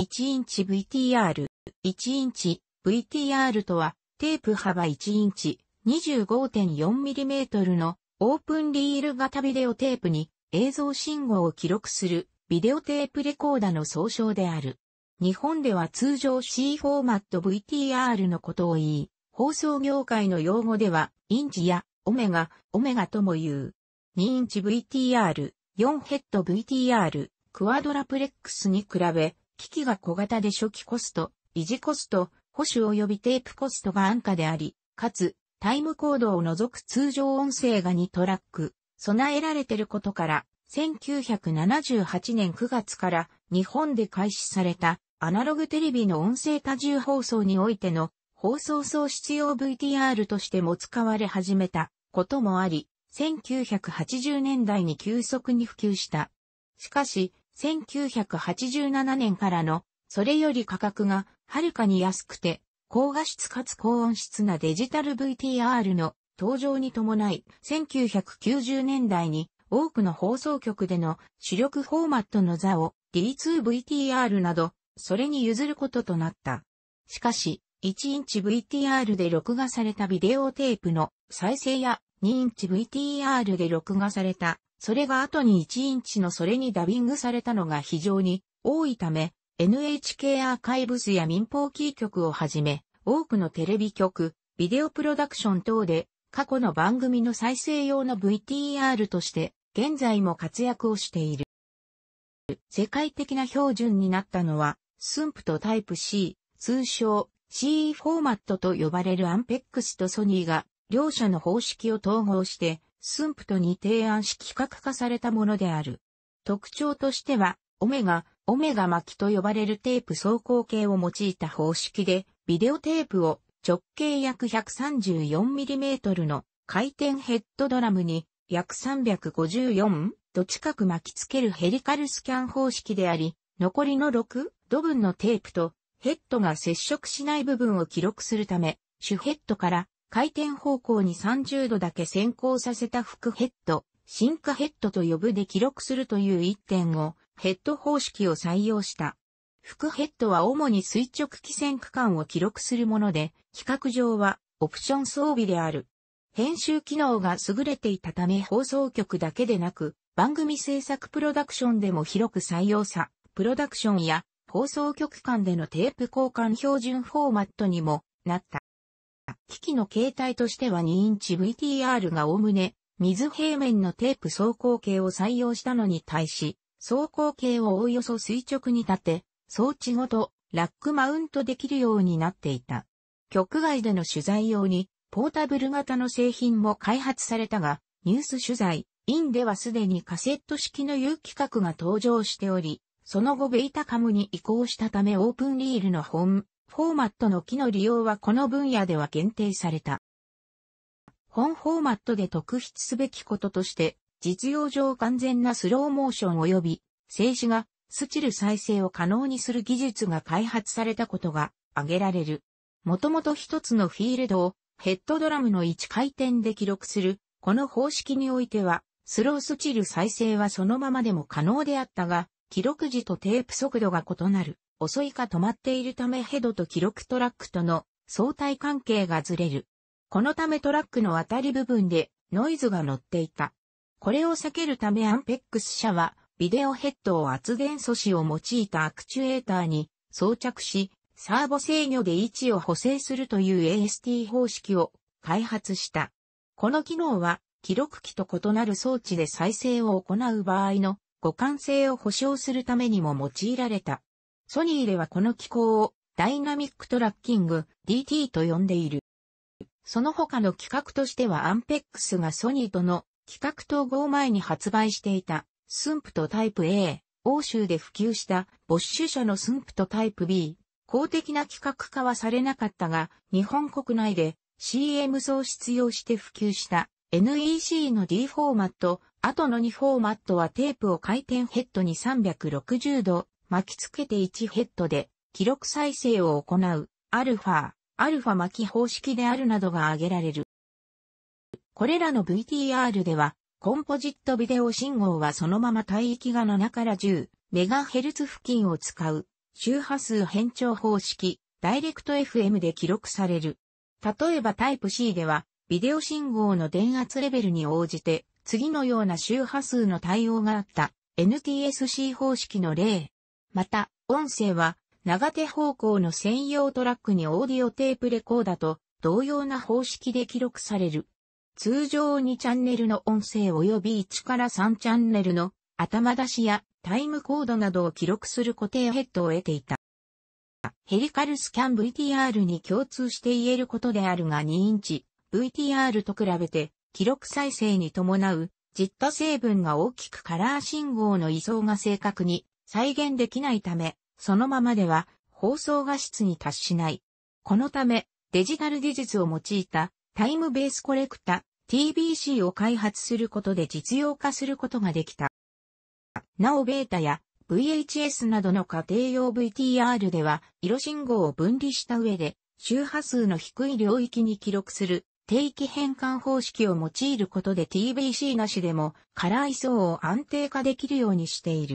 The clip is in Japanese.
1インチ VTR。1インチ VTR とは、テープ幅1インチ 25.4mm のオープンリール型ビデオテープに映像信号を記録するビデオテープレコーダの総称である。日本では通常 C フォーマット VTR のことを言い、放送業界の用語では、インチやオメガ、オメガとも言う。2インチ VTR、4ヘッド VTR、クワドラプレックスに比べ、機器が小型で初期コスト、維持コスト、保守及びテープコストが安価であり、かつ、タイムコードを除く通常音声が2トラック、備えられていることから、1978年9月から日本で開始されたアナログテレビの音声多重放送においての放送送出用 VTR としても使われ始めたこともあり、1980年代に急速に普及した。しかし、1987年からの、それより価格がはるかに安くて、高画質かつ高音質なデジタル VTR の登場に伴い、1990年代に多くの放送局での主力フォーマットの座を D2VTR など、それに譲ることとなった。しかし、1インチ VTR で録画されたビデオテープの再生や2インチ VTR で録画されたそれが後に1インチのそれにダビングされたのが非常に多いため、NHK アーカイブスや民放キー局をはじめ、多くのテレビ局、ビデオプロダクション等で、過去の番組の再生用の VTR として、現在も活躍をしている。世界的な標準になったのは、スンプとタイプ C、通称 CE フォーマットと呼ばれるアンペックスとソニーが、両者の方式を統合して、ンプとに提案し企画化されたものである。特徴としては、オメガ、オメガ巻きと呼ばれるテープ走行系を用いた方式で、ビデオテープを直径約 134mm の回転ヘッドドラムに約354度近く巻きつけるヘリカルスキャン方式であり、残りの6度分のテープとヘッドが接触しない部分を記録するため、主ヘッドから回転方向に30度だけ先行させた副ヘッド、進化ヘッドと呼ぶで記録するという一点をヘッド方式を採用した。副ヘッドは主に垂直汽線区間を記録するもので、比較上はオプション装備である。編集機能が優れていたため放送局だけでなく、番組制作プロダクションでも広く採用さ、プロダクションや放送局間でのテープ交換標準フォーマットにもなった。機器の形態としては2インチ VTR がおおむね、水平面のテープ走行系を採用したのに対し、走行系をおおよそ垂直に立て、装置ごとラックマウントできるようになっていた。局外での取材用に、ポータブル型の製品も開発されたが、ニュース取材、インではすでにカセット式の有機核が登場しており、その後ベータカムに移行したためオープンリールの本フォーマットの機の利用はこの分野では限定された。本フォーマットで特筆すべきこととして、実用上完全なスローモーション及び、静止画、スチル再生を可能にする技術が開発されたことが挙げられる。もともと一つのフィールドをヘッドドラムの位置回転で記録する、この方式においては、スロースチル再生はそのままでも可能であったが、記録時とテープ速度が異なる。遅いか止まっているためヘドと記録トラックとの相対関係がずれる。このためトラックのたり部分でノイズが乗っていた。これを避けるためアンペックス社はビデオヘッドを圧電素子を用いたアクチュエーターに装着し、サーボ制御で位置を補正するという AST 方式を開発した。この機能は記録機と異なる装置で再生を行う場合の互換性を保証するためにも用いられた。ソニーではこの機構をダイナミックトラッキング DT と呼んでいる。その他の企画としてはアンペックスがソニーとの企画統合前に発売していたスンプとタイプ A、欧州で普及したボッシュ社のスンプとタイプ B、公的な企画化はされなかったが、日本国内で CM 創出用して普及した NEC の D フォーマット、後の2フォーマットはテープを回転ヘッドに360度巻きつけて1ヘッドで記録再生を行う、アルファ、アルファ巻き方式であるなどが挙げられる。これらの VTR では、コンポジットビデオ信号はそのまま帯域が7から10、メガヘルツ付近を使う、周波数変調方式、ダイレクト FM で記録される。例えばタイプ C では、ビデオ信号の電圧レベルに応じて、次のような周波数の対応があった、NTSC 方式の例。また、音声は、長手方向の専用トラックにオーディオテープレコーダと同様な方式で記録される。通常2チャンネルの音声及び1から3チャンネルの頭出しやタイムコードなどを記録する固定ヘッドを得ていた。ヘリカルスキャン VTR に共通して言えることであるが2インチ VTR と比べて記録再生に伴う実多成分が大きくカラー信号の位相が正確に再現できないため、そのままでは放送画質に達しない。このため、デジタル技術を用いたタイムベースコレクタ TBC を開発することで実用化することができた。なおベータや VHS などの家庭用 VTR では色信号を分離した上で周波数の低い領域に記録する定期変換方式を用いることで TBC なしでもカラー位相を安定化できるようにしている。